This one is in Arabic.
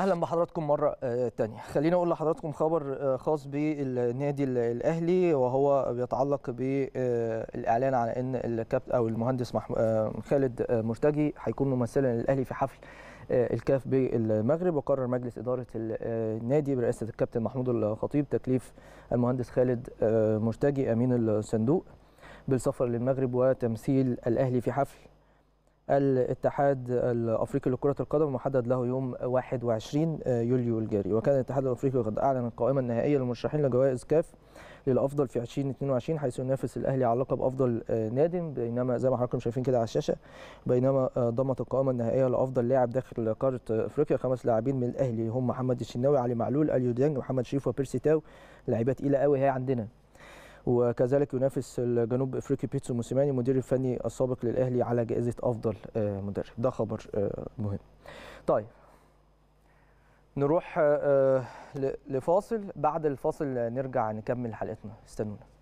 اهلا بحضراتكم مره آه، تانية خليني اقول لحضراتكم خبر آه، خاص بالنادي الاهلي وهو بيتعلق بالاعلان آه، على ان الكابتن او المهندس خالد مرتجي هيكون ممثلا للاهلي في حفل الكاف بالمغرب وقرر مجلس اداره النادي برئاسه الكابتن محمود الخطيب تكليف المهندس خالد مرتجي امين الصندوق بالسفر للمغرب وتمثيل الاهلي في حفل الاتحاد الافريقي لكره القدم محدد له يوم 21 آه، يوليو الجاري وكان الاتحاد الافريقي قد اعلن القائمه النهائيه للمرشحين لجوائز كاف للافضل في 2022 حيث ينافس الاهلي على لقب افضل آه، نادي بينما زي ما حضراتكم شايفين كده على الشاشه بينما آه، ضمت القائمه النهائيه لافضل لاعب داخل قاره افريقيا خمس لاعبين من الاهلي هم محمد الشناوي علي معلول اليو ديانج محمد شريف وبيرسي تاو لاعيبه تقيله قوي هي عندنا وكذلك ينافس الجنوب افريقي بيتسو موسيماني المدير الفني السابق للاهلي على جائزه افضل آه، مدرب ده خبر آه، مهم طيب نروح آه، لفاصل بعد الفاصل نرجع نكمل حلقتنا استنونا